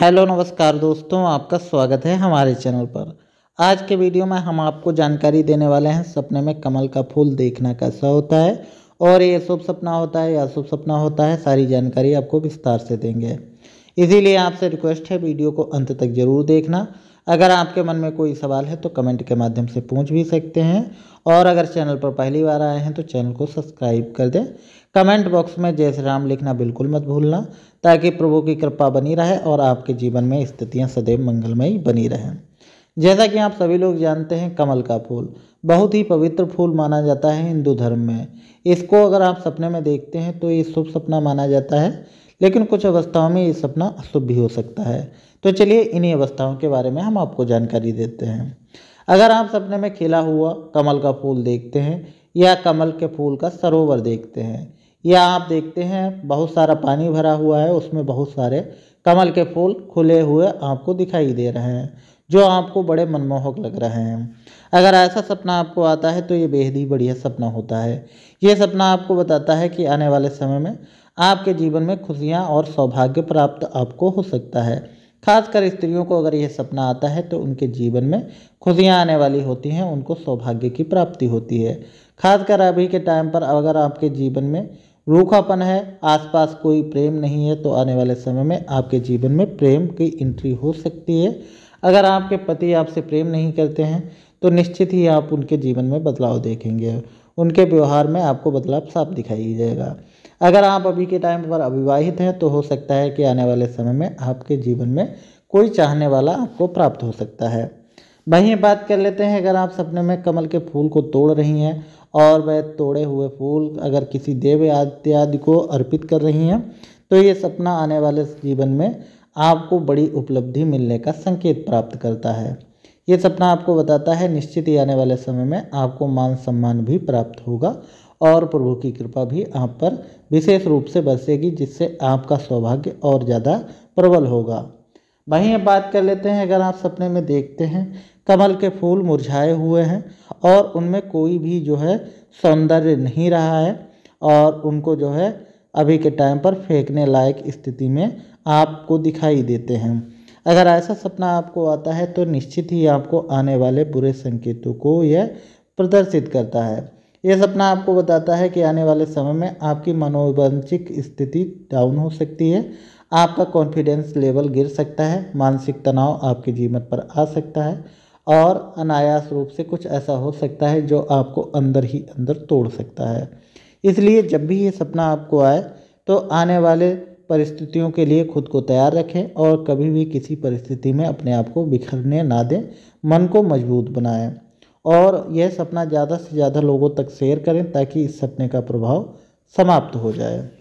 hello नमस्कार दोस्तों आपका स्वागत है हमारे चैनल पर आज के वीडियो में हम आपको जानकारी देने वाले हैं सपने में कमल का फूल देखना कैसा होता है और ये शुभ सपना होता है या अशुभ सपना होता है सारी जानकारी आपको विस्तार से देंगे इसीलिए आपसे रिक्वेस्ट है वीडियो को अंत तक जरूर देखना अगर आपके मन में कोई सवाल है तो कमेंट के माध्यम से पूछ भी सकते हैं और अगर चैनल पर पहली बार आए हैं तो चैनल को सब्सक्राइब कर दें कमेंट बॉक्स में जय श्री राम लिखना बिल्कुल मत भूलना ताकि प्रभु की कृपा बनी रहे और आपके जीवन में स्थितियाँ सदैव मंगलमयी बनी रहें जैसा कि आप सभी लोग जानते हैं कमल का फूल बहुत ही पवित्र फूल माना जाता है हिंदू धर्म में इसको अगर आप सपने में देखते हैं तो ये शुभ सपना माना जाता है लेकिन कुछ अवस्थाओं में ये सपना अशुभ भी हो सकता है तो चलिए इन्हीं अवस्थाओं के बारे में हम आपको जानकारी देते हैं अगर आप सपने में खिला हुआ कमल का फूल देखते हैं या कमल के फूल का सरोवर देखते हैं या आप देखते हैं बहुत सारा पानी भरा हुआ है उसमें बहुत सारे कमल के फूल खुले हुए आपको दिखाई दे रहे हैं जो आपको बड़े मनमोहक लग रहे हैं अगर ऐसा सपना आपको आता है तो ये बेहद ही बढ़िया सपना होता है ये सपना आपको बताता है कि आने वाले समय में आपके जीवन में खुशियाँ और सौभाग्य प्राप्त आपको हो सकता है खासकर स्त्रियों को अगर यह सपना आता है तो उनके जीवन में खुशियाँ आने वाली होती हैं उनको सौभाग्य की प्राप्ति होती है खासकर अभी के टाइम पर अगर आपके जीवन में रूखापन है आसपास कोई प्रेम नहीं है तो आने वाले समय में आपके जीवन में प्रेम की एंट्री हो सकती है अगर आपके पति आपसे प्रेम नहीं करते हैं तो निश्चित ही आप उनके जीवन में बदलाव देखेंगे उनके व्यवहार में आपको बदलाव साफ दिखाई देगा अगर आप अभी के टाइम पर अविवाहित हैं तो हो सकता है कि आने वाले समय में आपके जीवन में कोई चाहने वाला आपको प्राप्त हो सकता है वहीं बात कर लेते हैं अगर आप सपने में कमल के फूल को तोड़ रही हैं और वह तोड़े हुए फूल अगर किसी देव इत्यादि को अर्पित कर रही हैं तो ये सपना आने वाले जीवन में आपको बड़ी उपलब्धि मिलने का संकेत प्राप्त करता है ये सपना आपको बताता है निश्चित ही आने वाले समय में आपको मान सम्मान भी प्राप्त होगा और प्रभु की कृपा भी आप पर विशेष रूप से बरसेगी जिससे आपका सौभाग्य और ज़्यादा प्रबल होगा वहीं अब बात कर लेते हैं अगर आप सपने में देखते हैं कमल के फूल मुरझाए हुए हैं और उनमें कोई भी जो है सौंदर्य नहीं रहा है और उनको जो है अभी के टाइम पर फेंकने लायक स्थिति में आपको दिखाई देते हैं अगर ऐसा सपना आपको आता है तो निश्चित ही आपको आने वाले बुरे संकेतों को यह प्रदर्शित करता है यह सपना आपको बताता है कि आने वाले समय में आपकी मनोवंचिक स्थिति डाउन हो सकती है आपका कॉन्फिडेंस लेवल गिर सकता है मानसिक तनाव आपके जीवन पर आ सकता है और अनायास रूप से कुछ ऐसा हो सकता है जो आपको अंदर ही अंदर तोड़ सकता है इसलिए जब भी ये सपना आपको आए तो आने वाले परिस्थितियों के लिए खुद को तैयार रखें और कभी भी किसी परिस्थिति में अपने आप को बिखरने ना दें मन को मजबूत बनाएं और यह सपना ज़्यादा से ज़्यादा लोगों तक शेयर करें ताकि इस सपने का प्रभाव समाप्त हो जाए